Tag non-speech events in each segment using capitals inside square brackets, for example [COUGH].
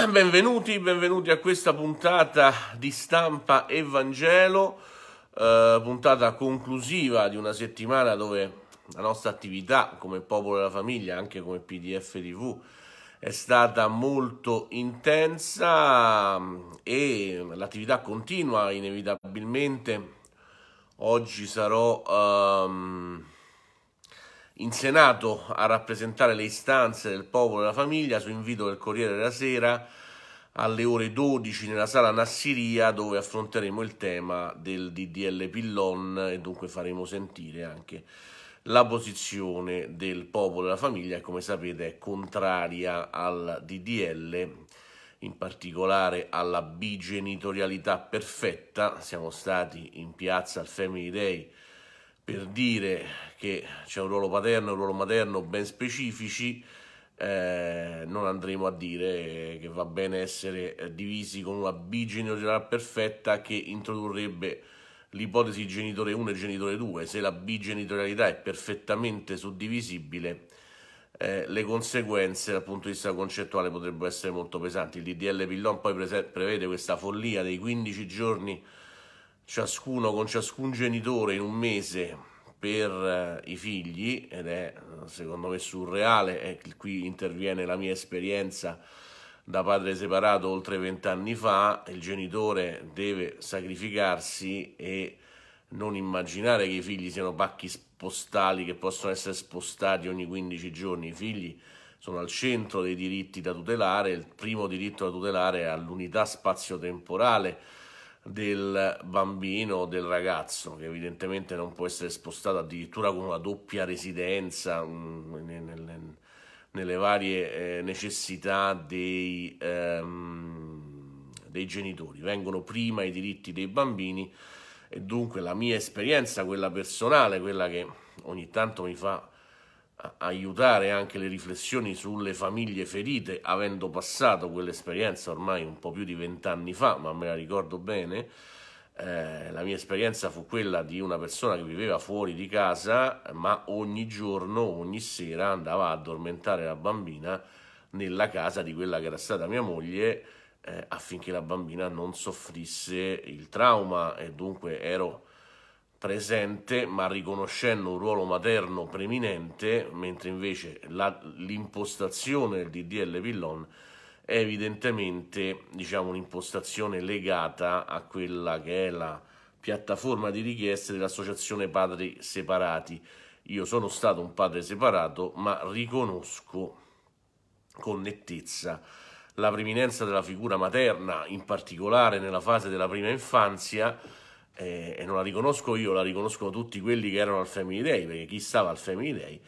[COUGHS] Benvenuti, benvenuti a questa puntata di stampa Evangelo, eh, puntata conclusiva di una settimana dove la nostra attività come popolo della famiglia, anche come PDF TV, è stata molto intensa e l'attività continua inevitabilmente. Oggi sarò... Um, in Senato a rappresentare le istanze del popolo e della famiglia su invito del Corriere della Sera alle ore 12 nella sala Nassiria dove affronteremo il tema del DDL Pillon e dunque faremo sentire anche la posizione del popolo e della famiglia che come sapete è contraria al DDL in particolare alla bigenitorialità perfetta siamo stati in piazza al Family Day per dire che c'è un ruolo paterno e un ruolo materno ben specifici, eh, non andremo a dire che va bene essere divisi con una bigenealogia perfetta che introdurrebbe l'ipotesi genitore 1 e genitore 2. Se la bigenitorialità è perfettamente suddivisibile, eh, le conseguenze dal punto di vista concettuale potrebbero essere molto pesanti. Il DDL Pillon poi prevede questa follia dei 15 giorni ciascuno con ciascun genitore in un mese per eh, i figli ed è secondo me surreale e qui interviene la mia esperienza da padre separato oltre vent'anni fa, il genitore deve sacrificarsi e non immaginare che i figli siano pacchi postali che possono essere spostati ogni 15 giorni. I figli sono al centro dei diritti da tutelare, il primo diritto da tutelare è all'unità spazio-temporale del bambino o del ragazzo, che evidentemente non può essere spostato addirittura con una doppia residenza mh, mm, nelle, nelle, varie eh, necessità dei, ehm, dei genitori. Vengono prima i diritti dei bambini e dunque la mia esperienza, quella personale, quella che ogni tanto mi fa aiutare anche le riflessioni sulle famiglie ferite, avendo passato quell'esperienza ormai un po' più di vent'anni fa, ma me la ricordo bene. Eh, la mia esperienza fu quella di una persona che viveva fuori di casa, ma ogni giorno, ogni sera andava a addormentare la bambina nella casa di quella che era stata mia moglie eh, affinché la bambina non soffrisse il trauma e dunque ero presente ma riconoscendo un ruolo materno preminente, mentre invece l'impostazione del DDL Villon è evidentemente diciamo, un'impostazione legata a quella che è la piattaforma di richieste dell'associazione padri separati. Io sono stato un padre separato ma riconosco con nettezza la preminenza della figura materna, in particolare nella fase della prima infanzia, eh, e non la riconosco io, la riconoscono tutti quelli che erano al Family Day, perché chi stava al Family Day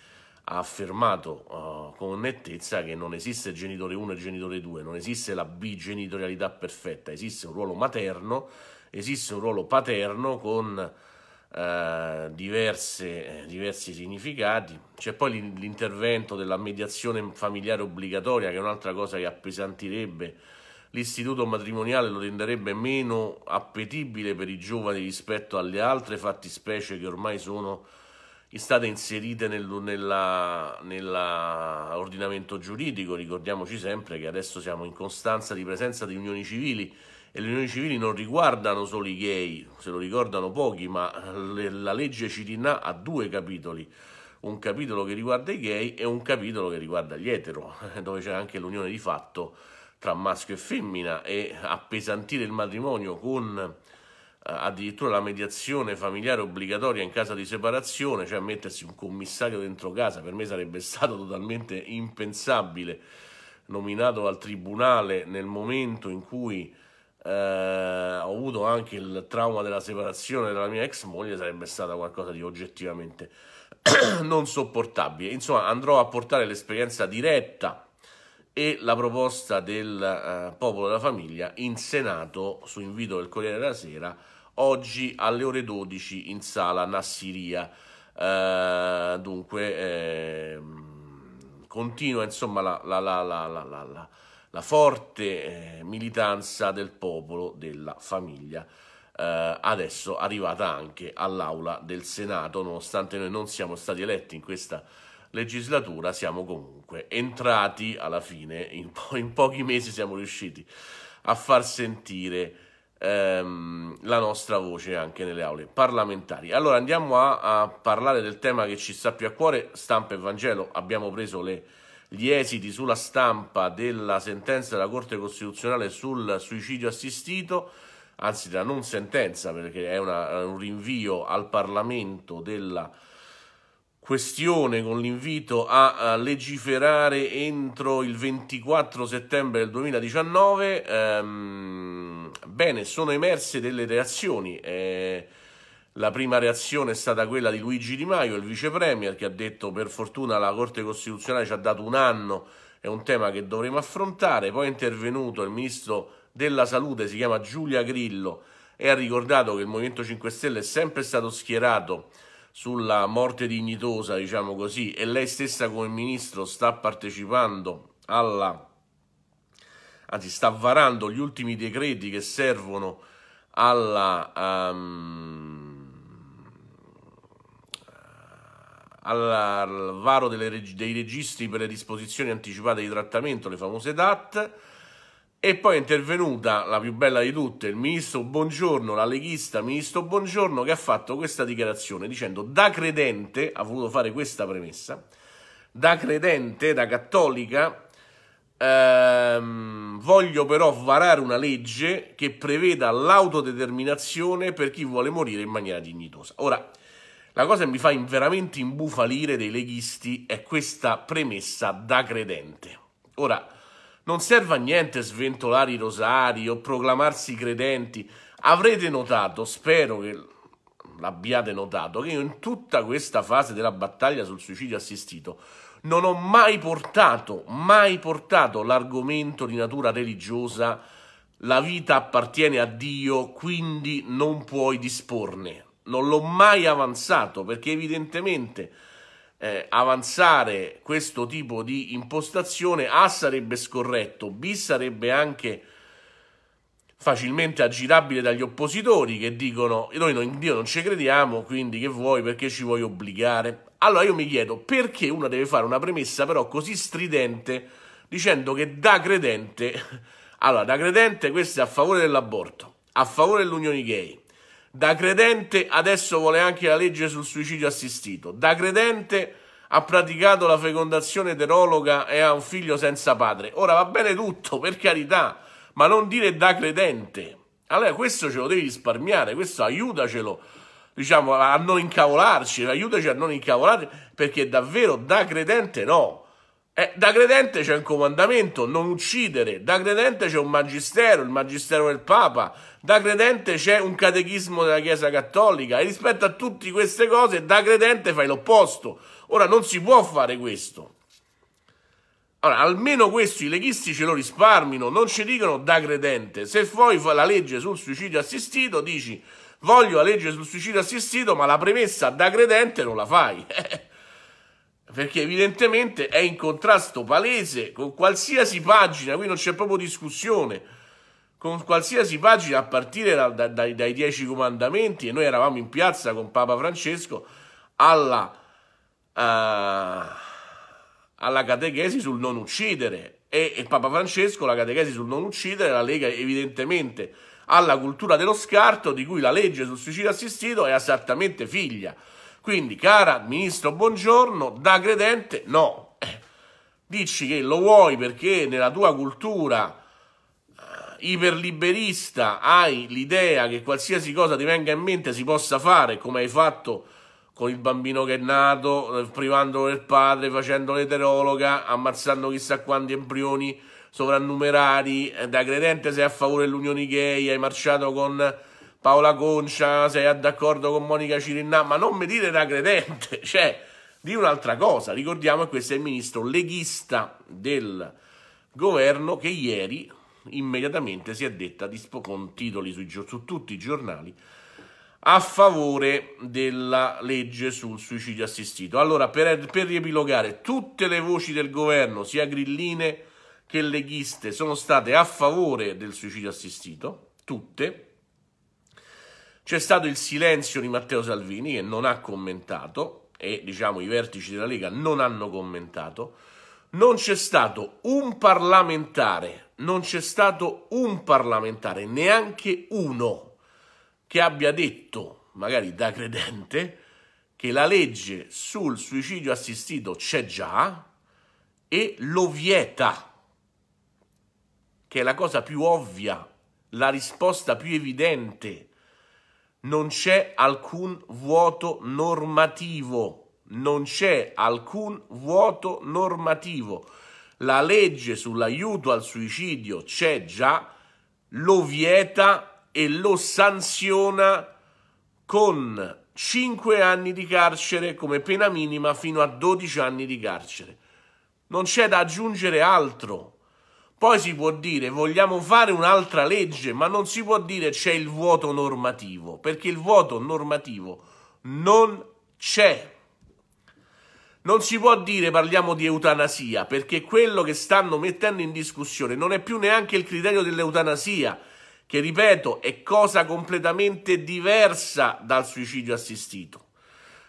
ha affermato uh, con nettezza che non esiste genitore 1 e genitore 2, non esiste la bigenitorialità perfetta, esiste un ruolo materno, esiste un ruolo paterno con uh, diverse, eh, diversi significati. C'è poi l'intervento della mediazione familiare obbligatoria, che è un'altra cosa che appesantirebbe l'istituto matrimoniale lo renderebbe meno appetibile per i giovani rispetto alle altre fattispecie che ormai sono state inserite nell'ordinamento nella, giuridico. Ricordiamoci sempre che adesso siamo in costanza di presenza di unioni civili e le unioni civili non riguardano solo i gay, se lo ricordano pochi, ma le, la legge Cirinà ha due capitoli. Un capitolo che riguarda i gay e un capitolo che riguarda gli etero, [LAUGHS] dove c'è anche l'unione di fatto tra maschio e femmina e appesantire il matrimonio con eh, addirittura la mediazione familiare obbligatoria in casa di separazione, cioè mettersi un commissario dentro casa, per me sarebbe [LAUGHS] stato totalmente impensabile, nominato al tribunale nel momento in cui eh, ho avuto anche il trauma della separazione della mia ex moglie, sarebbe stato qualcosa di oggettivamente [CLEARS THROAT] non sopportabile. Insomma, andrò a portare l'esperienza diretta e la proposta del eh, Popolo della Famiglia in Senato, su invito del Corriere della Sera, oggi alle ore 12 in sala Nassiria. Eh, dunque, eh, continua insomma la, la, la, la forte eh, militanza del Popolo della Famiglia. Uh, adesso arrivata anche all'aula del Senato, nonostante noi non siamo stati eletti in questa legislatura siamo comunque entrati alla fine, in, po- in pochi mesi siamo riusciti a far sentire ehm, la nostra voce anche nelle aule parlamentari. Allora andiamo a, a, parlare del tema che ci sta più a cuore, stampa e Vangelo, abbiamo preso le, gli esiti sulla stampa della sentenza della Corte Costituzionale sul suicidio assistito anzi della non sentenza perché è una, un rinvio al Parlamento della questione con l'invito a, legiferare entro il 24 settembre del 2019, ehm, bene, sono emerse delle reazioni. Eh, la prima reazione è stata quella di Luigi Di Maio, il vice premier, che ha detto per fortuna la Corte Costituzionale ci ha dato un anno, è un tema che dovremo affrontare. Poi è intervenuto il ministro della Salute, si chiama Giulia Grillo, e ha ricordato che il Movimento 5 Stelle è sempre stato schierato sulla morte dignitosa, diciamo così, e lei stessa come ministro sta partecipando alla anzi sta varando gli ultimi decreti che servono alla, um, alla al varo reg- dei registri per le disposizioni anticipate di trattamento, le famose DAT e poi è intervenuta la più bella di tutte, il ministro Buongiorno, la leghista ministro Buongiorno, che ha fatto questa dichiarazione dicendo da credente, ha voluto fare questa premessa, da credente, da cattolica, ehm, voglio però varare una legge che preveda l'autodeterminazione per chi vuole morire in maniera dignitosa. Ora, la cosa che mi fa veramente imbufalire dei leghisti è questa premessa da credente. Ora, non serve a niente sventolare i rosari o proclamarsi credenti. Avrete notato, spero che l'abbiate notato, che io in tutta questa fase della battaglia sul suicidio assistito non ho mai portato, mai portato l'argomento di natura religiosa la vita appartiene a Dio, quindi non puoi disporne. Non l'ho mai avanzato perché evidentemente eh, avanzare questo tipo di impostazione A sarebbe scorretto, B sarebbe anche facilmente aggirabile dagli oppositori che dicono noi in Dio non ci crediamo, quindi che vuoi, perché ci vuoi obbligare? Allora io mi chiedo perché uno deve fare una premessa però così stridente dicendo che da credente, [LAUGHS] allora da credente questo è a favore dell'aborto, a favore dell'unione gay, da credente adesso vuole anche la legge sul suicidio assistito. Da credente ha praticato la fecondazione eterologa e ha un figlio senza padre. Ora va bene tutto, per carità, ma non dire da credente. Allora questo ce lo devi risparmiare, questo aiutacelo, diciamo, a non incavolarci, aiutaci a non incavolare, perché davvero da credente no. Eh, da credente c'è un comandamento, non uccidere, da credente c'è un magistero, il magistero del Papa, da credente c'è un catechismo della Chiesa Cattolica e rispetto a tutte queste cose da credente fai l'opposto. Ora non si può fare questo. Allora, almeno questo i leghisti ce lo risparmino, non ci dicono da credente. Se vuoi fa la legge sul suicidio assistito, dici voglio la legge sul suicidio assistito, ma la premessa da credente non la fai. [LAUGHS] perché evidentemente è in contrasto palese con qualsiasi pagina, qui non c'è proprio discussione, con qualsiasi pagina a partire da, da, dai, dai Dieci Comandamenti, e noi eravamo in piazza con Papa Francesco, alla, uh, alla catechesi sul non uccidere, e, e Papa Francesco la catechesi sul non uccidere la lega evidentemente alla cultura dello scarto di cui la legge sul suicidio assistito è esattamente figlia. Quindi, cara ministro, buongiorno, da credente no. Eh, dici che lo vuoi perché nella tua cultura eh, iperliberista hai l'idea che qualsiasi cosa ti venga in mente si possa fare, come hai fatto con il bambino che è nato, eh, privandolo del padre, facendo l'eterologa, ammazzando chissà quanti embrioni sovrannumerari, da credente sei a favore dell'unione gay, hai marciato con Paola Concia, sei d'accordo con Monica Cirinna, ma non mi dire da credente, [LAUGHS] cioè, di un'altra cosa. Ricordiamo che questo è il ministro leghista del governo che ieri immediatamente si è detta con titoli sui, su tutti i giornali a favore della legge sul suicidio assistito. Allora, per, per riepilogare, tutte le voci del governo, sia grilline che leghiste, sono state a favore del suicidio assistito, tutte, c'è stato il silenzio di Matteo Salvini che non ha commentato e diciamo i vertici della Lega non hanno commentato. Non c'è stato un parlamentare, non c'è stato un parlamentare, neanche uno, che abbia detto, magari da credente, che la legge sul suicidio assistito c'è già e lo vieta, che è la cosa più ovvia, la risposta più evidente non c'è alcun vuoto normativo, non c'è alcun vuoto normativo. La legge sull'aiuto al suicidio c'è già, lo vieta e lo sanziona con 5 anni di carcere come pena minima fino a 12 anni di carcere. Non c'è da aggiungere altro. Poi si può dire vogliamo fare un'altra legge, ma non si può dire c'è il vuoto normativo, perché il vuoto normativo non c'è. Non si può dire parliamo di eutanasia, perché quello che stanno mettendo in discussione non è più neanche il criterio dell'eutanasia, che ripeto è cosa completamente diversa dal suicidio assistito.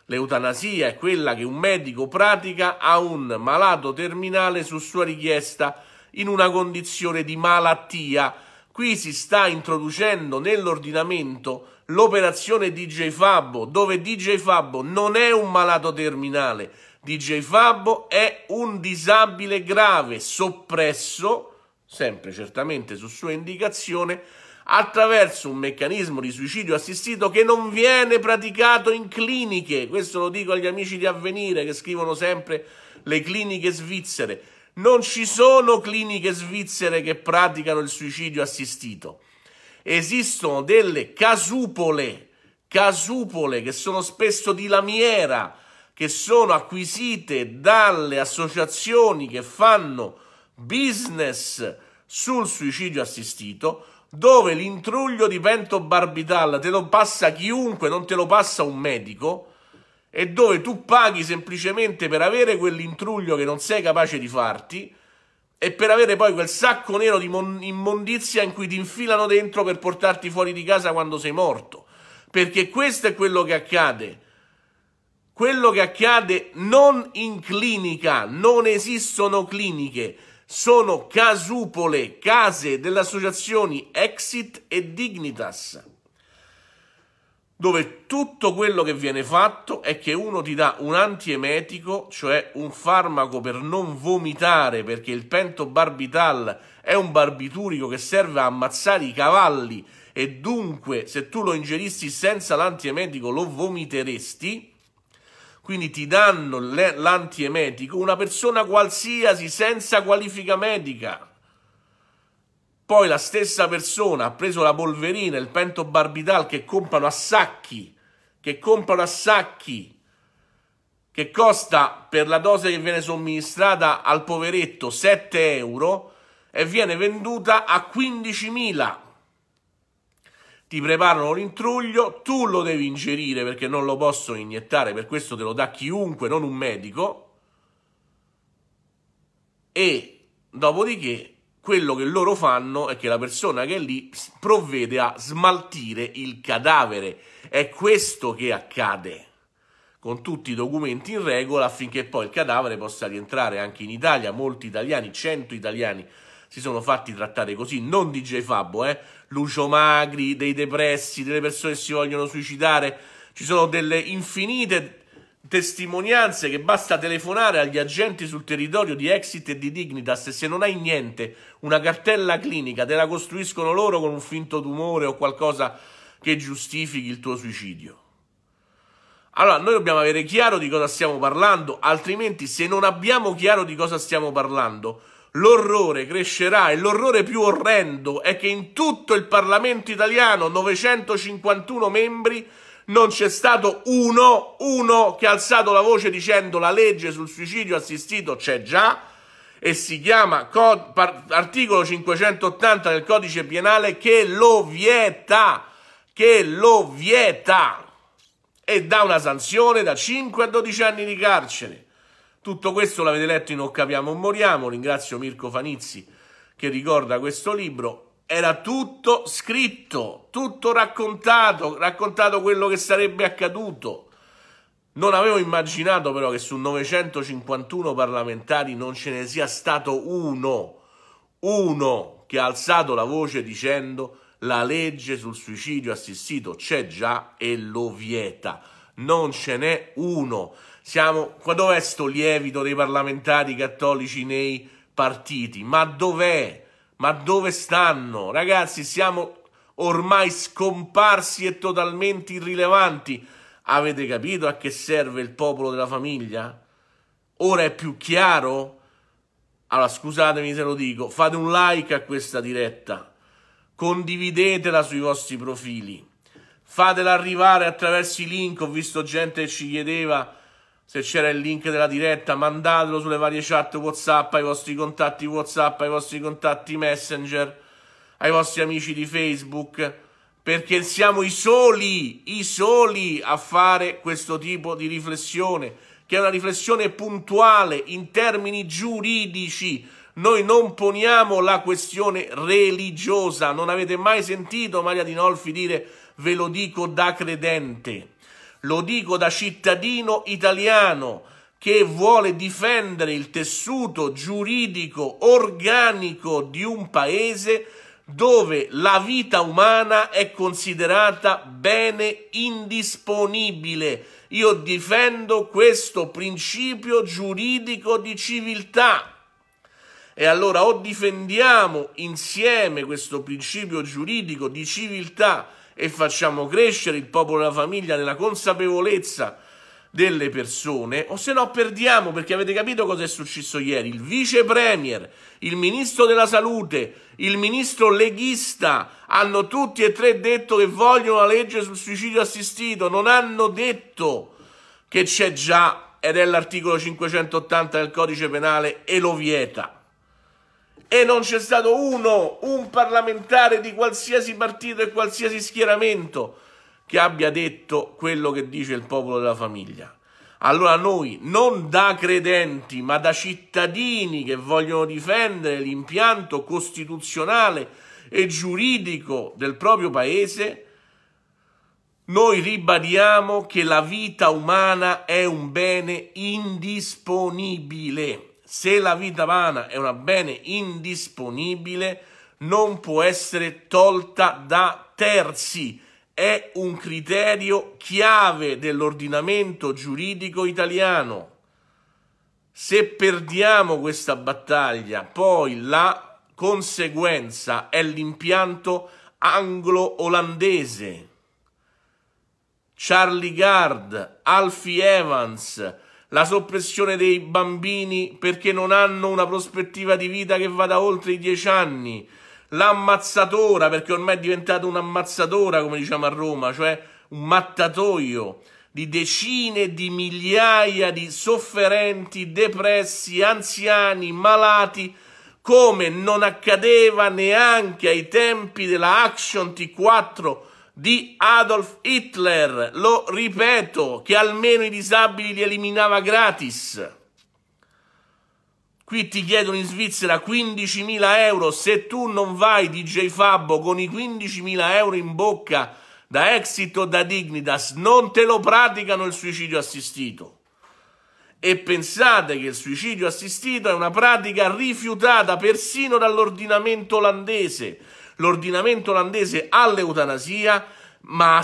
L'eutanasia è quella che un medico pratica a un malato terminale su sua richiesta in una condizione di malattia. Qui si sta introducendo nell'ordinamento l'operazione DJ Fabbo, dove DJ Fabbo non è un malato terminale, DJ Fabbo è un disabile grave soppresso, sempre certamente su sua indicazione, attraverso un meccanismo di suicidio assistito che non viene praticato in cliniche. Questo lo dico agli amici di Avvenire che scrivono sempre le cliniche svizzere. Non ci sono cliniche svizzere che praticano il suicidio assistito. Esistono delle casupole, casupole che sono spesso di lamiera, che sono acquisite dalle associazioni che fanno business sul suicidio assistito, dove l'intruglio di pentobarbital te lo passa chiunque, non te lo passa un medico, e dove tu paghi semplicemente per avere quell'intruglio che non sei capace di farti e per avere poi quel sacco nero di immondizia in cui ti infilano dentro per portarti fuori di casa quando sei morto. Perché questo è quello che accade. Quello che accade non in clinica, non esistono cliniche, sono casupole, case delle associazioni Exit e Dignitas dove tutto quello che viene fatto è che uno ti dà un antiemetico, cioè un farmaco per non vomitare, perché il pentobarbital è un barbiturico che serve a ammazzare i cavalli e dunque se tu lo ingerissi senza l'antiemetico lo vomiteresti. Quindi ti danno l'antiemetico una persona qualsiasi senza qualifica medica poi la stessa persona ha preso la polverina, il pentobarbital che comprano a sacchi, che comprano a sacchi, che costa per la dose che viene somministrata al poveretto 7 euro e viene venduta a 15.000. Ti preparano l'intruglio, tu lo devi ingerire perché non lo possono iniettare, per questo te lo dà chiunque, non un medico. E dopodiché quello che loro fanno è che la persona che è lì provvede a smaltire il cadavere. È questo che accade con tutti i documenti in regola affinché poi il cadavere possa rientrare anche in Italia. Molti italiani, cento italiani, si sono fatti trattare così, non DJ Fabbo, eh? Lucio Magri, dei depressi, delle persone che si vogliono suicidare. Ci sono delle infinite testimonianze che basta telefonare agli agenti sul territorio di Exit e di Dignitas e se non hai niente, una cartella clinica, te la costruiscono loro con un finto tumore o qualcosa che giustifichi il tuo suicidio. Allora, noi dobbiamo avere chiaro di cosa stiamo parlando, altrimenti se non abbiamo chiaro di cosa stiamo parlando, l'orrore crescerà e l'orrore più orrendo è che in tutto il Parlamento italiano, 951 membri, non c'è stato uno, uno che ha alzato la voce dicendo la legge sul suicidio assistito c'è già e si chiama articolo 580 del codice penale che lo vieta, che lo vieta e dà una sanzione da 5 a 12 anni di carcere. Tutto questo l'avete letto in Non capiamo, moriamo. Ringrazio Mirko Fanizzi che ricorda questo libro era tutto scritto, tutto raccontato, raccontato quello che sarebbe accaduto. Non avevo immaginato però che su 951 parlamentari non ce ne sia stato uno, uno che ha alzato la voce dicendo la legge sul suicidio assistito c'è già e lo vieta. Non ce n'è uno. Siamo, qua dov'è sto lievito dei parlamentari cattolici nei partiti? Ma dov'è? Ma dove stanno? Ragazzi, siamo ormai scomparsi e totalmente irrilevanti. Avete capito a che serve il popolo della famiglia? Ora è più chiaro? Allora, scusatemi se lo dico, fate un like a questa diretta, condividetela sui vostri profili, fatela arrivare attraverso i link, ho visto gente che ci chiedeva se c'era il link della diretta, mandatelo sulle varie chat WhatsApp, ai vostri contatti WhatsApp, ai vostri contatti Messenger, ai vostri amici di Facebook, perché siamo i soli, i soli a fare questo tipo di riflessione, che è una riflessione puntuale in termini giuridici. Noi non poniamo la questione religiosa, non avete mai sentito Maria Dinolfi dire ve lo dico da credente lo dico da cittadino italiano che vuole difendere il tessuto giuridico organico di un paese dove la vita umana è considerata bene indisponibile. Io difendo questo principio giuridico di civiltà. E allora o difendiamo insieme questo principio giuridico di civiltà e facciamo crescere il popolo e la famiglia nella consapevolezza delle persone, o se no perdiamo, perché avete capito cosa è successo ieri, il vice premier, il ministro della salute, il ministro leghista, hanno tutti e tre detto che vogliono la legge sul suicidio assistito, non hanno detto che c'è già ed è l'articolo 580 del codice penale e lo vieta e non c'è stato uno, un parlamentare di qualsiasi partito e qualsiasi schieramento che abbia detto quello che dice il popolo della famiglia. Allora noi, non da credenti, ma da cittadini che vogliono difendere l'impianto costituzionale e giuridico del proprio paese, noi ribadiamo che la vita umana è un bene indisponibile. Se la vita vana è un bene indisponibile, non può essere tolta da terzi. È un criterio chiave dell'ordinamento giuridico italiano. Se perdiamo questa battaglia, poi la conseguenza è l'impianto anglo-olandese. Charlie Gard, Alfie Evans, la soppressione dei bambini perché non hanno una prospettiva di vita che vada oltre i dieci anni, l'ammazzatora perché ormai è diventata un'ammazzatora come diciamo a Roma, cioè un mattatoio di decine di migliaia di sofferenti, depressi, anziani, malati, come non accadeva neanche ai tempi della Action T4 di Adolf Hitler, lo ripeto, che almeno i disabili li eliminava gratis. Qui ti chiedono in Svizzera 15.000 euro, se tu non vai DJ Fabbo con i 15.000 euro in bocca da Exit o da Dignitas, non te lo praticano il suicidio assistito. E pensate che il suicidio assistito è una pratica rifiutata persino dall'ordinamento olandese, l'ordinamento olandese all'eutanasia, ma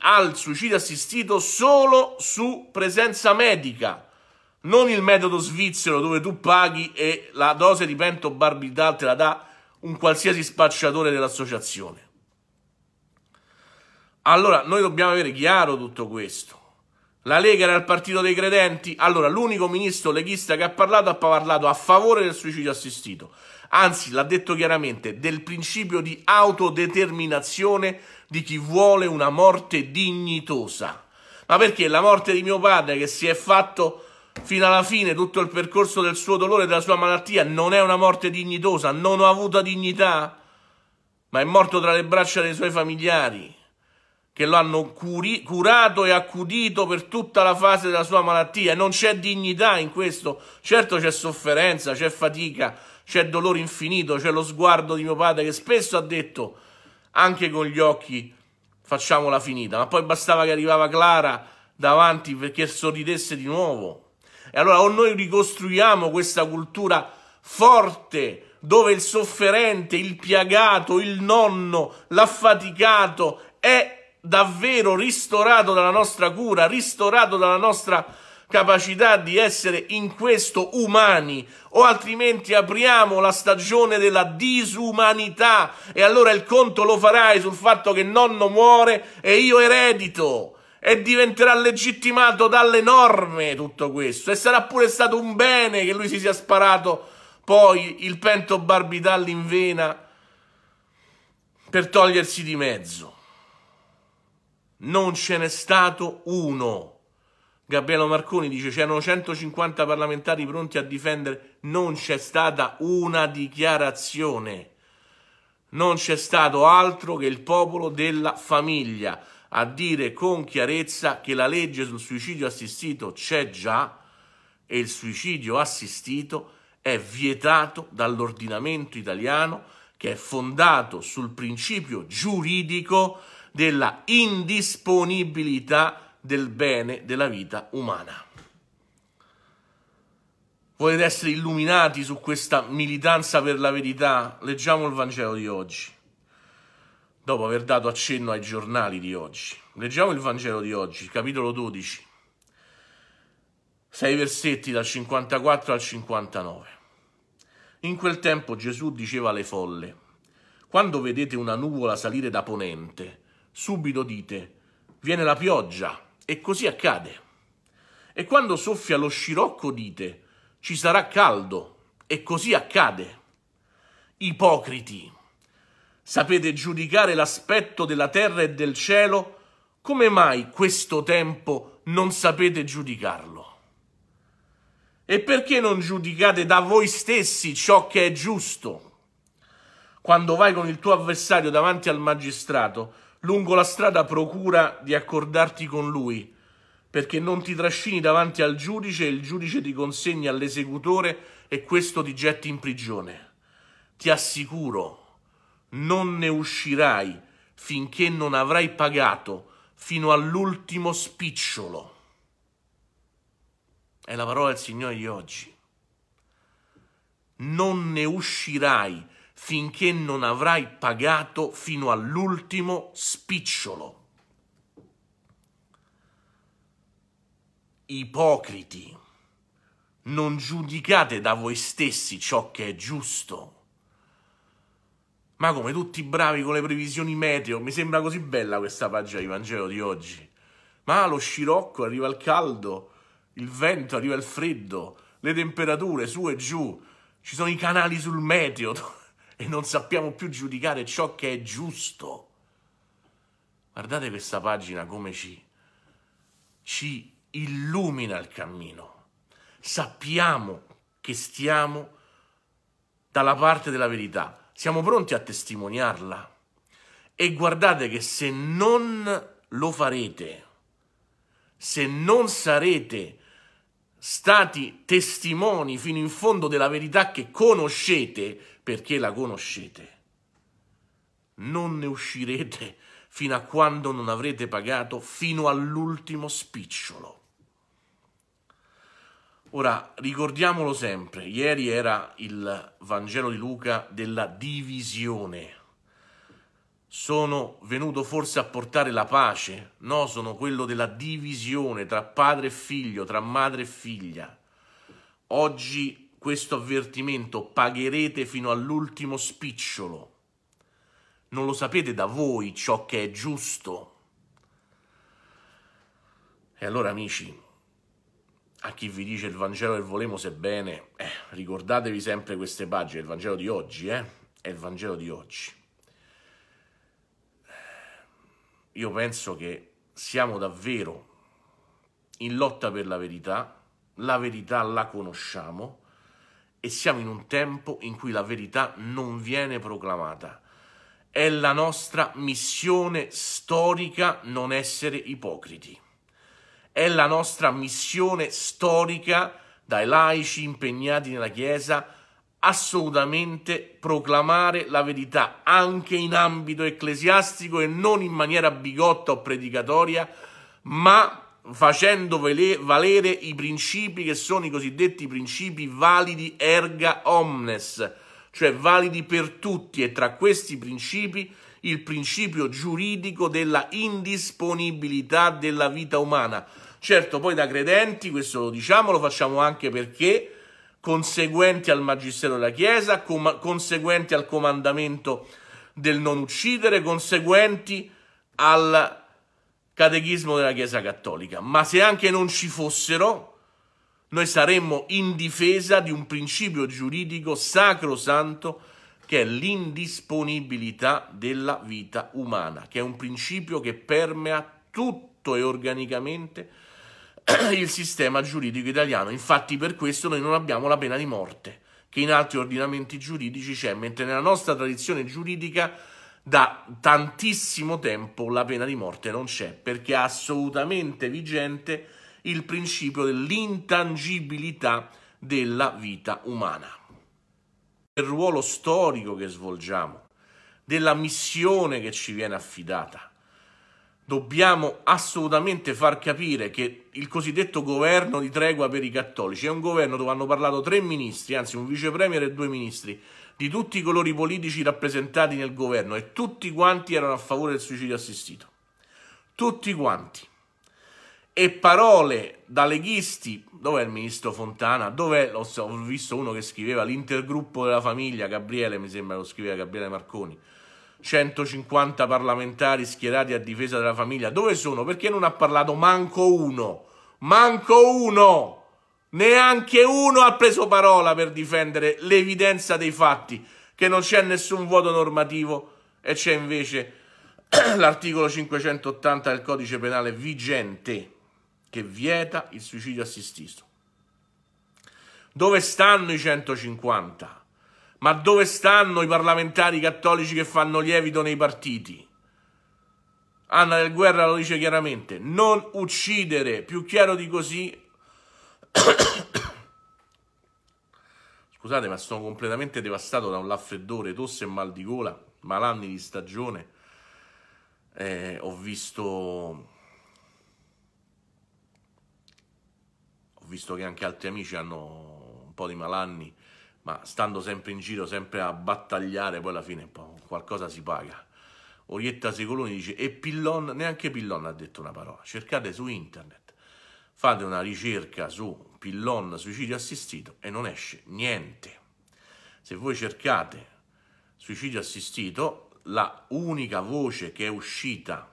al suicidio assistito solo su presenza medica, non il metodo svizzero dove tu paghi e la dose di pento pentobarbital te la dà un qualsiasi spacciatore dell'associazione. Allora, noi dobbiamo avere chiaro tutto questo. La Lega era il partito dei credenti? Allora, l'unico ministro leghista che ha parlato ha parlato a favore del suicidio assistito anzi l'ha detto chiaramente, del principio di autodeterminazione di chi vuole una morte dignitosa. Ma perché la morte di mio padre che si è fatto fino alla fine tutto il percorso del suo dolore e della sua malattia non è una morte dignitosa, non ha avuto dignità, ma è morto tra le braccia dei suoi familiari che lo hanno curi- curato e accudito per tutta la fase della sua malattia. Non c'è dignità in questo. Certo c'è sofferenza, c'è fatica, c'è dolore infinito, c'è lo sguardo di mio padre che spesso ha detto, anche con gli occhi, facciamola finita. Ma poi bastava che arrivava Clara davanti perché sorridesse di nuovo. E allora o noi ricostruiamo questa cultura forte, dove il sofferente, il piagato, il nonno, l'affaticato è davvero ristorato dalla nostra cura, ristorato dalla nostra capacità di essere in questo umani o altrimenti apriamo la stagione della disumanità e allora il conto lo farai sul fatto che nonno muore e io eredito e diventerà legittimato dalle norme tutto questo e sarà pure stato un bene che lui si sia sparato poi il pento barbital in vena per togliersi di mezzo. Non ce n'è stato uno Gabriele Marconi dice c'erano 150 parlamentari pronti a difendere, non c'è stata una dichiarazione, non c'è stato altro che il popolo della famiglia a dire con chiarezza che la legge sul suicidio assistito c'è già e il suicidio assistito è vietato dall'ordinamento italiano che è fondato sul principio giuridico della indisponibilità del bene della vita umana. Volete essere illuminati su questa militanza per la verità? Leggiamo il Vangelo di oggi. Dopo aver dato accenno ai giornali di oggi, leggiamo il Vangelo di oggi, capitolo 12, sei versetti dal 54 al 59. In quel tempo Gesù diceva alle folle: Quando vedete una nuvola salire da ponente, subito dite: Viene la pioggia. E così accade. E quando soffia lo scirocco dite, ci sarà caldo. E così accade. Ipocriti, sapete giudicare l'aspetto della terra e del cielo, come mai questo tempo non sapete giudicarlo? E perché non giudicate da voi stessi ciò che è giusto? Quando vai con il tuo avversario davanti al magistrato, Lungo la strada procura di accordarti con lui, perché non ti trascini davanti al giudice e il giudice ti consegna all'esecutore e questo ti getti in prigione. Ti assicuro, non ne uscirai finché non avrai pagato fino all'ultimo spicciolo. È la parola del Signore di oggi. Non ne uscirai finché non avrai pagato fino all'ultimo spicciolo. Ipocriti, non giudicate da voi stessi ciò che è giusto. Ma come tutti bravi con le previsioni meteo, mi sembra così bella questa pagina di Vangelo di oggi. Ma lo scirocco arriva il caldo, il vento arriva il freddo, le temperature su e giù, ci sono i canali sul meteo e non sappiamo più giudicare ciò che è giusto. Guardate questa pagina come ci, ci illumina il cammino. Sappiamo che stiamo dalla parte della verità, siamo pronti a testimoniarla. E guardate che se non lo farete, se non sarete stati testimoni fino in fondo della verità che conoscete perché la conoscete. Non ne uscirete fino a quando non avrete pagato fino all'ultimo spicciolo. Ora, ricordiamolo sempre, ieri era il Vangelo di Luca della divisione sono venuto forse a portare la pace, no, sono quello della divisione tra padre e figlio, tra madre e figlia. Oggi questo avvertimento pagherete fino all'ultimo spicciolo. Non lo sapete da voi ciò che è giusto. E allora amici, a chi vi dice il Vangelo del Volemos sebbene, eh, ricordatevi sempre queste pagine, il Vangelo di oggi, eh, è il Vangelo di oggi. io penso che siamo davvero in lotta per la verità, la verità la conosciamo e siamo in un tempo in cui la verità non viene proclamata. È la nostra missione storica non essere ipocriti. È la nostra missione storica dai laici impegnati nella Chiesa assolutamente proclamare la verità anche in ambito ecclesiastico e non in maniera bigotta o predicatoria, ma facendo valere i principi che sono i cosiddetti principi validi erga omnes, cioè validi per tutti e tra questi principi il principio giuridico della indisponibilità della vita umana. Certo, poi da credenti, questo lo diciamo, lo facciamo anche perché conseguenti al magistero della Chiesa, conseguenti al comandamento del non uccidere, conseguenti al catechismo della Chiesa Cattolica. Ma se anche non ci fossero, noi saremmo in difesa di un principio giuridico sacrosanto che è l'indisponibilità della vita umana, che è un principio che permea tutto e organicamente [CLEARS THROAT] il sistema giuridico italiano. Infatti per questo noi non abbiamo la pena di morte, che in altri ordinamenti giuridici c'è, mentre nella nostra tradizione giuridica da tantissimo tempo la pena di morte non c'è, perché è assolutamente vigente il principio dell'intangibilità della vita umana. Il ruolo storico che svolgiamo, della missione che ci viene affidata, dobbiamo assolutamente far capire che il cosiddetto governo di tregua per i cattolici è un governo dove hanno parlato tre ministri, anzi un vicepremier e due ministri, di tutti i colori politici rappresentati nel governo e tutti quanti erano a favore del suicidio assistito. Tutti quanti. E parole da leghisti, dov'è il ministro Fontana? Dov'è? Ho visto uno che scriveva l'intergruppo della famiglia, Gabriele mi sembra lo scriveva Gabriele Marconi 150 parlamentari schierati a difesa della famiglia. Dove sono? Perché non ha parlato manco uno? Manco uno! Neanche uno ha preso parola per difendere l'evidenza dei fatti, che non c'è nessun vuoto normativo e c'è invece [CLEARS THROAT] l'articolo 580 del codice penale vigente che vieta il suicidio assistito. Dove stanno i 150? Ma dove stanno i parlamentari cattolici che fanno lievito nei partiti? Anna del Guerra lo dice chiaramente, non uccidere, più chiaro di così. [COUGHS] Scusate, ma sono completamente devastato da un raffreddore, tosse e mal di gola, malanni di stagione. Eh, ho visto... Ho visto che anche altri amici hanno un po' di malanni ma stando sempre in giro, sempre a battagliare, poi alla fine qualcosa si paga. Orietta Secoloni dice, e Pillon, neanche Pillon ha detto una parola, cercate su internet, fate una ricerca su Pillon suicidio assistito e non esce niente. Se voi cercate suicidio assistito, la unica voce che è uscita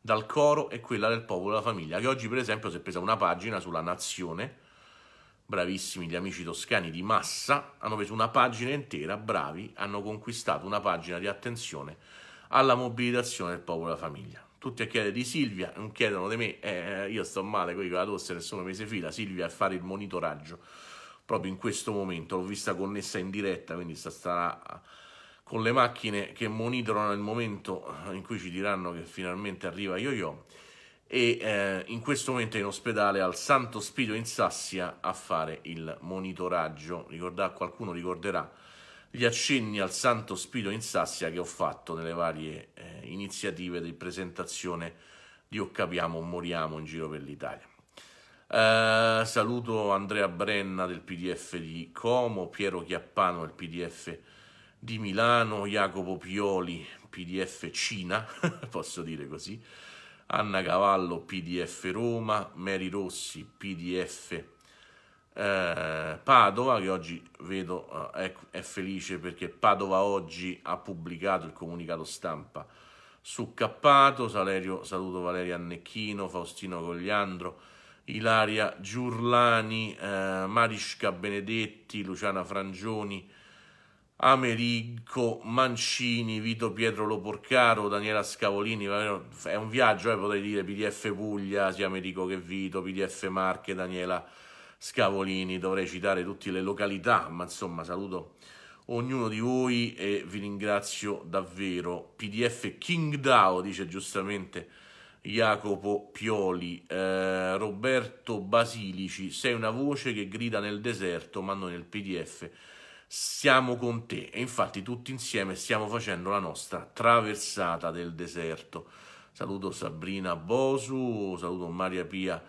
dal coro è quella del popolo della famiglia, che oggi per esempio si è presa una pagina sulla nazione, bravissimi gli amici toscani di Massa, hanno preso una pagina intera, bravi, hanno conquistato una pagina di attenzione alla mobilitazione del popolo e della famiglia. Tutti a chiedere di Silvia, non chiedono di me, eh, io sto male qui con la tosse, nessuno mi mese fila, Silvia a fare il monitoraggio proprio in questo momento, l'ho vista connessa in diretta, quindi starà con le macchine che monitorano il momento in cui ci diranno che finalmente arriva Yo-Yo e eh, in questo momento è in ospedale al Santo Spirito in Sassia a fare il monitoraggio. Ricorda, qualcuno ricorderà gli accenni al Santo Spirito in Sassia che ho fatto nelle varie eh, iniziative di presentazione di O capiamo o moriamo in giro per l'Italia. Eh, saluto Andrea Brenna del PDF di Como, Piero Chiappano del PDF di Milano, Jacopo Pioli, PDF Cina, [LAUGHS] posso dire così, Anna Cavallo PDF Roma, Mary Rossi PDF eh, Padova, che oggi vedo eh, è, felice perché Padova oggi ha pubblicato il comunicato stampa su Cappato, Salerio, saluto Valeria Annecchino, Faustino Cogliandro, Ilaria Giurlani, eh, Marisca Benedetti, Luciana Frangioni, Amerigo, Mancini, Vito Pietro Loporcaro, Daniela Scavolini, è un viaggio, eh, potrei dire, PDF Puglia, sia Amerigo che Vito, PDF Marche, Daniela Scavolini, dovrei citare tutte le località, ma insomma saluto ognuno di voi e vi ringrazio davvero. PDF King Dao, dice giustamente Jacopo Pioli, eh, Roberto Basilici, sei una voce che grida nel deserto, ma non nel PDF siamo con te e infatti tutti insieme stiamo facendo la nostra traversata del deserto. Saluto Sabrina Bosu, saluto Maria Pia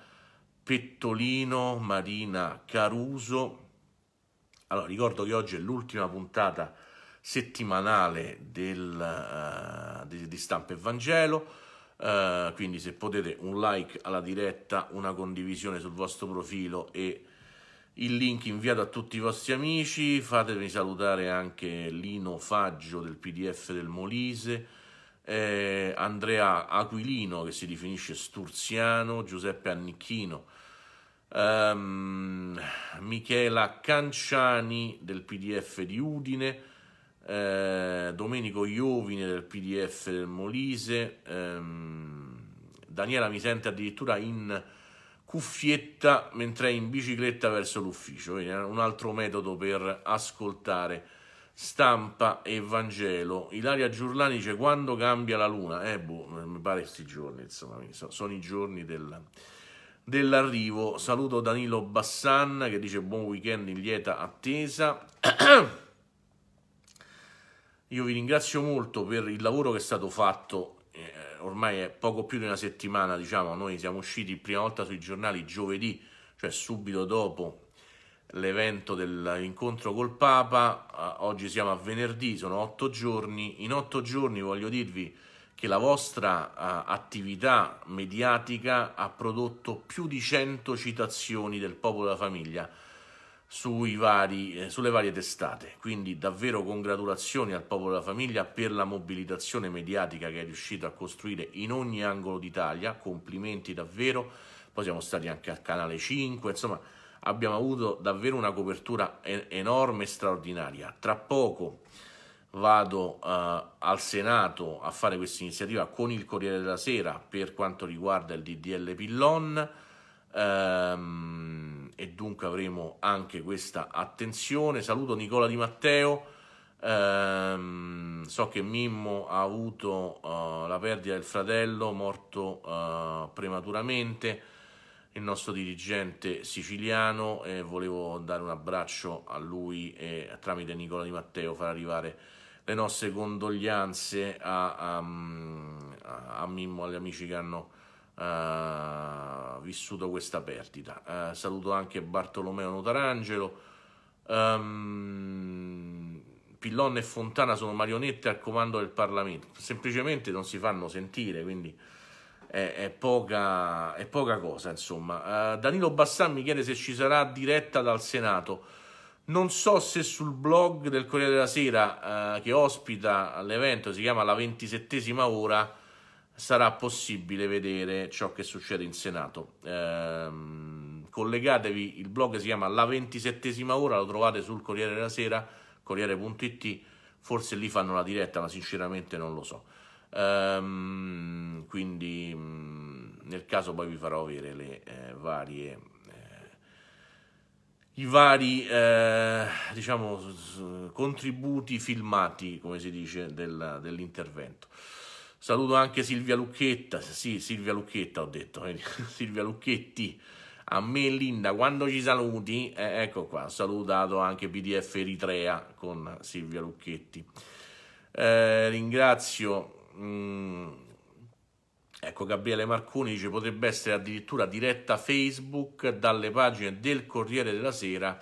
Pettolino, Marina Caruso. Allora, ricordo che oggi è l'ultima puntata settimanale del, uh, di, di Stampa e Vangelo. Uh, quindi se potete un like alla diretta, una condivisione sul vostro profilo e il link inviato a tutti i vostri amici, fatemi salutare anche Lino Faggio del PDF del Molise, eh, Andrea Aquilino che si definisce Sturziano, Giuseppe Annichino, ehm, Michela Canciani del PDF di Udine, eh, Domenico Iovine del PDF del Molise, ehm, Daniela mi sente addirittura in cuffietta mentre è in bicicletta verso l'ufficio. Quindi è un altro metodo per ascoltare stampa e Vangelo. Ilaria Giurlani dice quando cambia la luna? Eh, boh, mi pare questi giorni, insomma, sono i giorni del, dell'arrivo. Saluto Danilo Bassan che dice buon weekend in lieta attesa. [CLEARS THROAT] Io vi ringrazio molto per il lavoro che è stato fatto. Eh, ormai è poco più di una settimana, diciamo, noi siamo usciti prima volta sui giornali giovedì, cioè subito dopo l'evento dell'incontro col Papa, oggi siamo a venerdì, sono otto giorni, in otto giorni voglio dirvi che la vostra uh, attività mediatica ha prodotto più di 100 citazioni del popolo della famiglia, vari, eh, sulle varie testate. Quindi davvero congratulazioni al popolo della famiglia per la mobilitazione mediatica che è riuscito a costruire in ogni angolo d'Italia. Complimenti davvero. Poi siamo stati anche al canale 5, insomma abbiamo avuto davvero una copertura enorme e straordinaria. Tra poco vado eh, al Senato a fare questa iniziativa con il Corriere della Sera per quanto riguarda il DDL Pillon. Ehm, e dunque avremo anche questa attenzione. Saluto Nicola Di Matteo. Ehm, so che Mimmo ha avuto uh, la perdita del fratello morto uh, prematuramente, il nostro dirigente siciliano e volevo dare un abbraccio a lui e tramite Nicola Di Matteo far arrivare le nostre condoglianze a, a, a Mimmo, agli amici che hanno uh, vissuto questa perdita. Uh, saluto anche Bartolomeo Notarangelo. Um, Pillon e Fontana sono marionette al comando del Parlamento, semplicemente non si fanno sentire, quindi è, è, poca, è poca, cosa. Insomma, uh, Danilo Bassan mi chiede se ci sarà diretta dal Senato. Non so se sul blog del Corriere della Sera eh, che ospita l'evento si chiama La ventisettesima ora sarà possibile vedere ciò che succede in Senato. Ehm, collegatevi, il blog si chiama La 27 Ora, lo trovate sul Corriere della Sera, corriere.it, forse lì fanno la diretta, ma sinceramente non lo so. Ehm, quindi mm, nel caso poi vi farò avere le eh, varie... Eh, I vari eh, diciamo, contributi filmati, come si dice, del, dell'intervento. Saluto anche Silvia Lucchetta, sì, Silvia Lucchetta ho detto, [LAUGHS] Silvia Lucchetti. A me Linda, quando ci saluti, eh, ecco qua, salutato anche PDF Eritrea con Silvia Lucchetti. Eh, ringrazio, mh, mm, ecco Gabriele Marconi dice potrebbe essere addirittura diretta Facebook dalle pagine del Corriere della Sera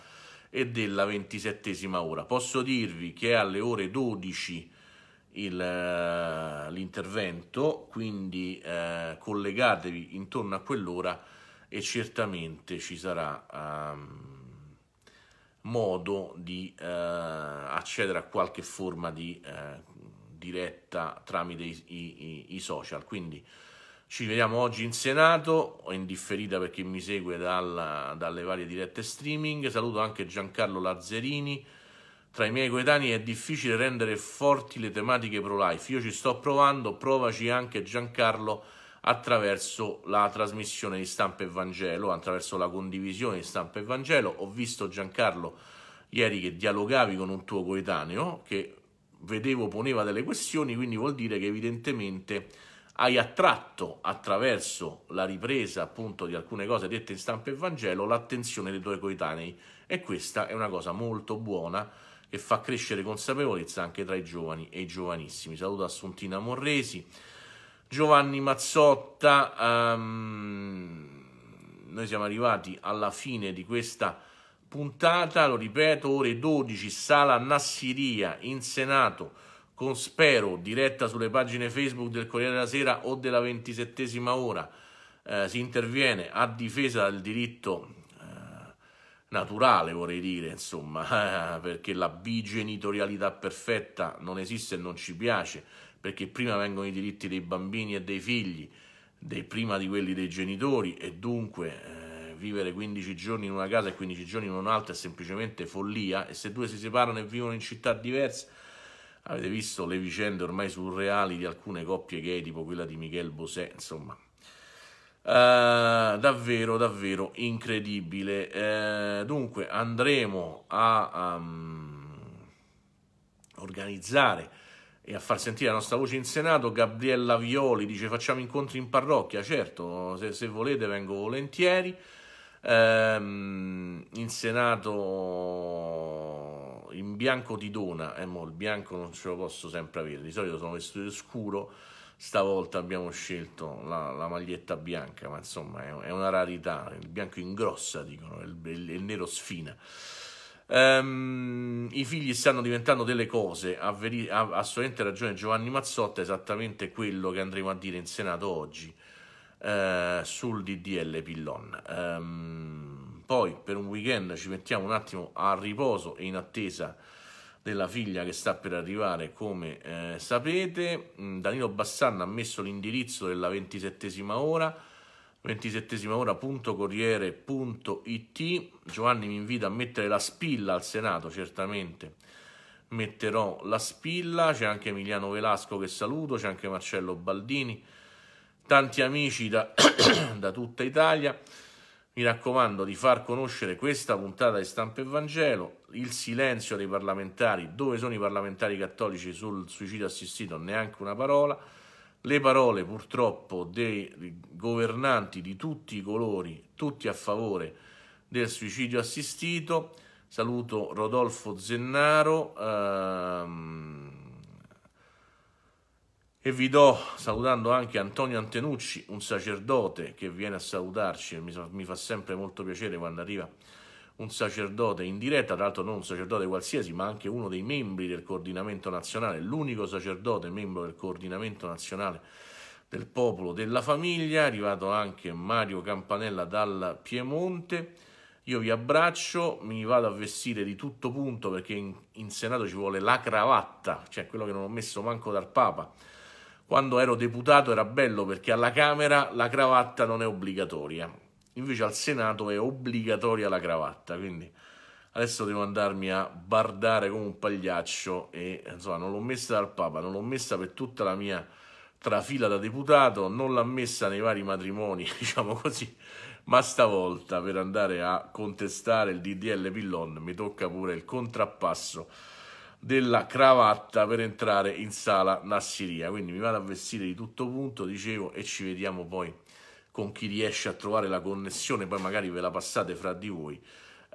e della ventisettesima ora. Posso dirvi che alle ore 12 eh, l'intervento, quindi eh, collegatevi intorno a quell'ora e certamente ci sarà um, modo di eh, accedere a qualche forma di eh, diretta tramite i, i, i, social. Quindi ci vediamo oggi in Senato, o in differita chi mi segue dalla, dalle varie dirette streaming. Saluto anche Giancarlo Lazzerini tra i miei coetanei è difficile rendere forti le tematiche pro-life. Io ci sto provando, provaci anche Giancarlo attraverso la trasmissione di Stampa e Vangelo, attraverso la condivisione di Stampa e Vangelo. Ho visto Giancarlo ieri che dialogavi con un tuo coetaneo che vedevo poneva delle questioni, quindi vuol dire che evidentemente hai attratto attraverso la ripresa appunto di alcune cose dette in Stampa e Vangelo l'attenzione dei tuoi coetanei e questa è una cosa molto buona e fa crescere consapevolezza anche tra i giovani e i giovanissimi. Saluto Assuntina Morresi, Giovanni Mazzotta. Um, noi siamo arrivati alla fine di questa puntata, lo ripeto, ore 12, sala Nassiria in Senato con Spero, diretta sulle pagine Facebook del Corriere della Sera o della ventisettesima ora. Eh, si interviene a difesa del diritto naturale, vorrei dire, insomma, [LAUGHS] eh, perché la bigenitorialità perfetta non esiste e non ci piace, perché prima vengono i diritti dei bambini e dei figli, dei, prima di quelli dei genitori, e dunque eh, vivere 15 giorni in una casa e 15 giorni in un'altra è semplicemente follia, e se due si separano e vivono in città diverse, avete visto le vicende ormai surreali di alcune coppie gay, tipo quella di Michel Bosè, insomma, Uh, davvero davvero incredibile uh, dunque andremo a um, organizzare e a far sentire la nostra voce in senato Gabriella Violi dice facciamo incontri in parrocchia certo se, se volete vengo volentieri uh, in senato in bianco di dona eh, mo, il bianco non ce lo posso sempre avere di solito sono vestito scuro stavolta abbiamo scelto la, la, maglietta bianca, ma insomma è, è, una rarità, il bianco ingrossa dicono, il, il, il nero sfina. Um, I figli stanno diventando delle cose, ha, veri- ha assolutamente ragione Giovanni Mazzotta, esattamente quello che andremo a dire in Senato oggi uh, sul DDL Pillon. Um, poi per un weekend ci mettiamo un attimo a riposo e in attesa della figlia che sta per arrivare, come eh, sapete. Mm, Danilo Bassanna ha messo l'indirizzo della 27esima ora, 27esima Giovanni mi invita a mettere la spilla al Senato, certamente metterò la spilla, c'è anche Emiliano Velasco che saluto, c'è anche Marcello Baldini, tanti amici da, [COUGHS] da tutta Italia. Mi raccomando di far conoscere questa puntata di Stampa e Vangelo il silenzio dei parlamentari, dove sono i parlamentari cattolici sul suicidio assistito, neanche una parola, le parole purtroppo dei governanti di tutti i colori, tutti a favore del suicidio assistito. Saluto Rodolfo Zennaro ehm, e vi do, salutando anche Antonio Antenucci, un sacerdote che viene a salutarci, mi mi fa sempre molto piacere quando arriva un sacerdote in diretta, tra l'altro non un sacerdote qualsiasi, ma anche uno dei membri del coordinamento nazionale, l'unico sacerdote membro del coordinamento nazionale del popolo della famiglia, è arrivato anche Mario Campanella dal Piemonte. Io vi abbraccio, mi vado a vestire di tutto punto perché in, in Senato ci vuole la cravatta, cioè quello che non ho messo manco dal Papa. Quando ero deputato era bello perché alla Camera la cravatta non è obbligatoria Invece al Senato è obbligatoria la cravatta, quindi adesso devo andarmi a bardare come un pagliaccio e insomma non l'ho messa dal Papa, non l'ho messa per tutta la mia trafila da deputato, non l'ha messa nei vari matrimoni, [LAUGHS] diciamo così, ma stavolta per andare a contestare il DDL Pillon mi tocca pure il contrappasso della cravatta per entrare in sala Nassiria, quindi mi vado a vestire di tutto punto, dicevo, e ci vediamo poi con chi riesce a trovare la connessione, poi magari ve la passate fra di voi,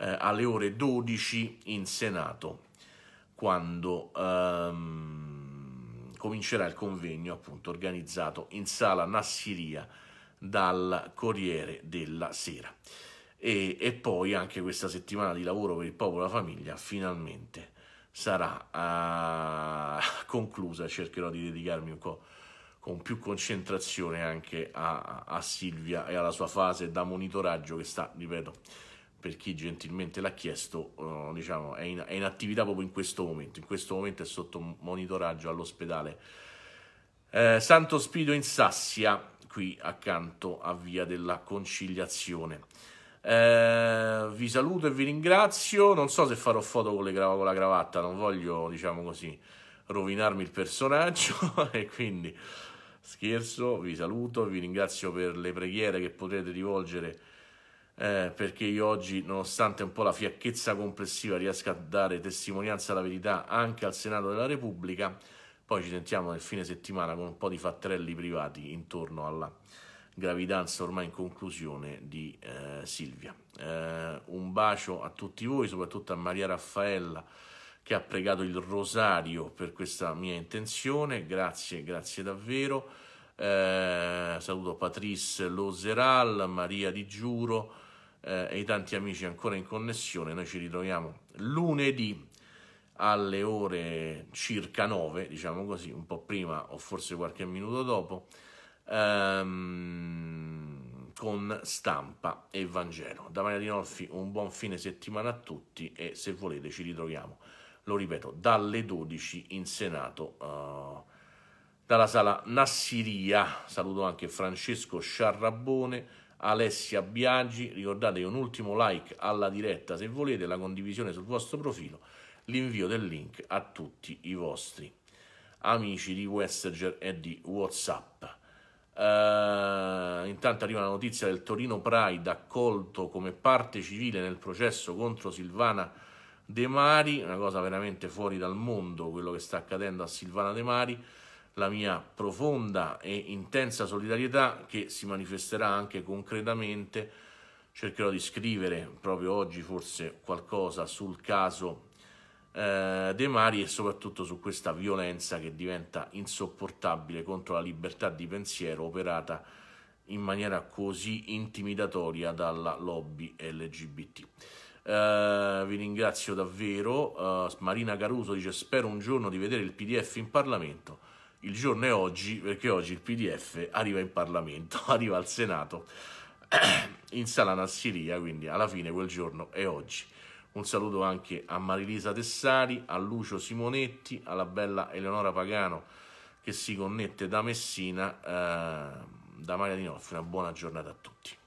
eh, alle ore 12 in Senato, quando ehm, comincerà il convegno appunto organizzato in sala Nassiria dal Corriere della Sera. E, e, poi anche questa settimana di lavoro per il popolo e la famiglia finalmente sarà uh, [LAUGHS] conclusa, cercherò di dedicarmi un po' con più concentrazione anche a, a Silvia e alla sua fase da monitoraggio che sta, ripeto, per chi gentilmente l'ha chiesto, eh, diciamo, è in, è in, attività proprio in questo momento, in questo momento è sotto monitoraggio all'ospedale eh, Santo Spirito in Sassia, qui accanto a Via della Conciliazione. Eh, vi saluto e vi ringrazio, non so se farò foto con, gra- con la cravatta, non voglio, diciamo così, rovinarmi il personaggio [LAUGHS] e quindi scherzo, vi saluto, vi ringrazio per le preghiere che potrete rivolgere eh, perché io oggi, nonostante un po' la fiacchezza complessiva, riesco a dare testimonianza alla verità anche al Senato della Repubblica. Poi ci sentiamo nel fine settimana con un po' di fatterelli privati intorno alla gravidanza ormai in conclusione di eh, Silvia. Eh, un bacio a tutti voi, soprattutto a Maria Raffaella che ha pregato il rosario per questa mia intenzione, grazie, grazie davvero. Eh, saluto Patrice Loseral, Maria Di Giuro eh, e i tanti amici ancora in connessione. Noi ci ritroviamo lunedì alle ore circa 9, diciamo così, un po' prima o forse qualche minuto dopo, ehm, con stampa e Vangelo. Da Maria Di Nolfi un buon fine settimana a tutti e se volete ci ritroviamo lo ripeto, dalle 12 in Senato, uh, dalla sala Nassiria. Saluto anche Francesco Sciarrabone, Alessia Biaggi. ricordatevi un ultimo like alla diretta se volete, la condivisione sul vostro profilo, l'invio del link a tutti i vostri amici di Westerger e di Whatsapp. Uh, intanto arriva la notizia del Torino Pride accolto come parte civile nel processo contro Silvana De Mari, una cosa veramente fuori dal mondo quello che sta accadendo a Silvana De Mari, la mia profonda e intensa solidarietà che si manifesterà anche concretamente. Cercherò di scrivere proprio oggi forse qualcosa sul caso eh, De Mari e soprattutto su questa violenza che diventa insopportabile contro la libertà di pensiero operata in maniera così intimidatoria dalla lobby LGBT. Eh, vi ringrazio davvero. Uh, Marina Caruso dice: Spero un giorno di vedere il PDF in Parlamento. Il giorno è oggi, perché oggi il PDF arriva in Parlamento, [LAUGHS] arriva al Senato, [CLEARS THROAT] in sala Nassiria. Quindi alla fine quel giorno è oggi. Un saluto anche a Marilisa Tessari, a Lucio Simonetti, alla bella Eleonora Pagano che si connette da Messina, uh, da Maria Di Noffi. Una buona giornata a tutti.